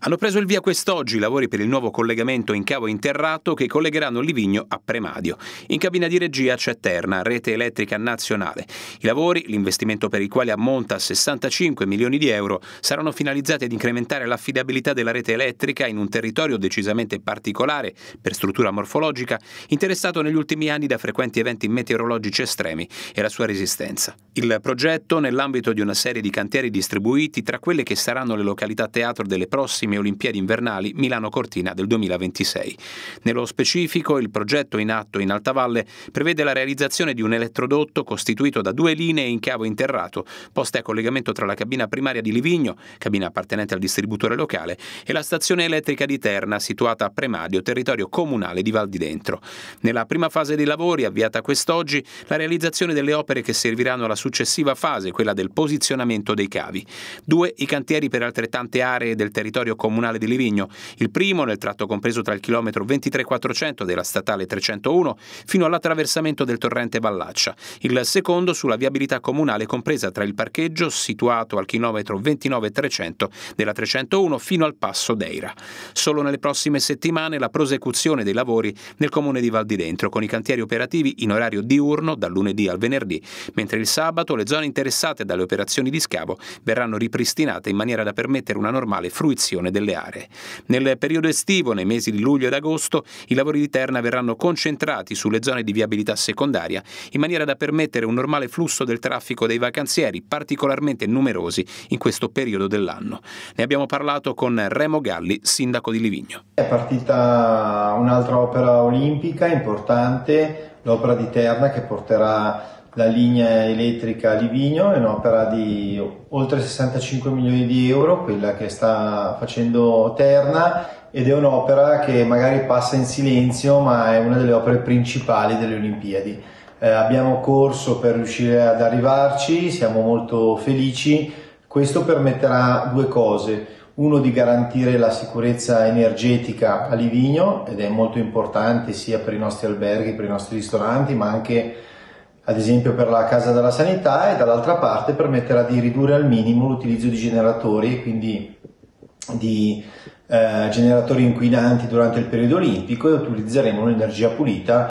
hanno preso il via quest'oggi i lavori per il nuovo collegamento in cavo interrato che collegheranno Livigno a Premadio. In cabina di regia c'è Terna, rete elettrica nazionale. I lavori, l'investimento per il quale ammonta a 65 milioni di euro, saranno finalizzati ad incrementare l'affidabilità della rete elettrica in un territorio decisamente particolare per struttura morfologica, interessato negli ultimi anni da frequenti eventi meteorologici estremi e la sua resistenza. Il progetto, nell'ambito di una serie di cantieri distribuiti tra quelle che saranno le località teatro delle prossime prossime Olimpiadi invernali Milano-Cortina del 2026. Nello specifico, il progetto in atto in Alta Valle prevede la realizzazione di un elettrodotto costituito da due linee in cavo interrato, poste a collegamento tra la cabina primaria di Livigno, cabina appartenente al distributore locale, e la stazione elettrica di Terna, situata a Premadio, territorio comunale di Val di Dentro. Nella prima fase dei lavori, avviata quest'oggi, la realizzazione delle opere che serviranno alla successiva fase, quella del posizionamento dei cavi. Due i cantieri per altrettante aree del territorio comunale di Livigno, il primo nel tratto compreso tra il chilometro 23400 della statale 301 fino all'attraversamento del torrente Vallaccia, il secondo sulla viabilità comunale compresa tra il parcheggio situato al chilometro 29300 della 301 fino al passo Deira. Solo nelle prossime settimane la prosecuzione dei lavori nel comune di Val di Dentro con i cantieri operativi in orario diurno dal lunedì al venerdì, mentre il sabato le zone interessate dalle operazioni di scavo verranno ripristinate in maniera da permettere una normale fruizione gestione delle aree. Nel periodo estivo, nei mesi di luglio ed agosto, i lavori di terna verranno concentrati sulle zone di viabilità secondaria in maniera da permettere un normale flusso del traffico dei vacanzieri, particolarmente numerosi in questo periodo dell'anno. Ne abbiamo parlato con Remo Galli, sindaco di Livigno. È partita un'altra opera olimpica importante, l'opera di Terna che porterà la linea elettrica a Livigno è un'opera di oltre 65 milioni di euro, quella che sta facendo Terna ed è un'opera che magari passa in silenzio ma è una delle opere principali delle Olimpiadi. Eh, abbiamo corso per riuscire ad arrivarci, siamo molto felici. Questo permetterà due cose. Uno di garantire la sicurezza energetica a Livigno ed è molto importante sia per i nostri alberghi, per i nostri ristoranti, ma anche per ad esempio per la casa della sanità e dall'altra parte permetterà di ridurre al minimo l'utilizzo di generatori e quindi di eh, generatori inquinanti durante il periodo olimpico e utilizzeremo l'energia pulita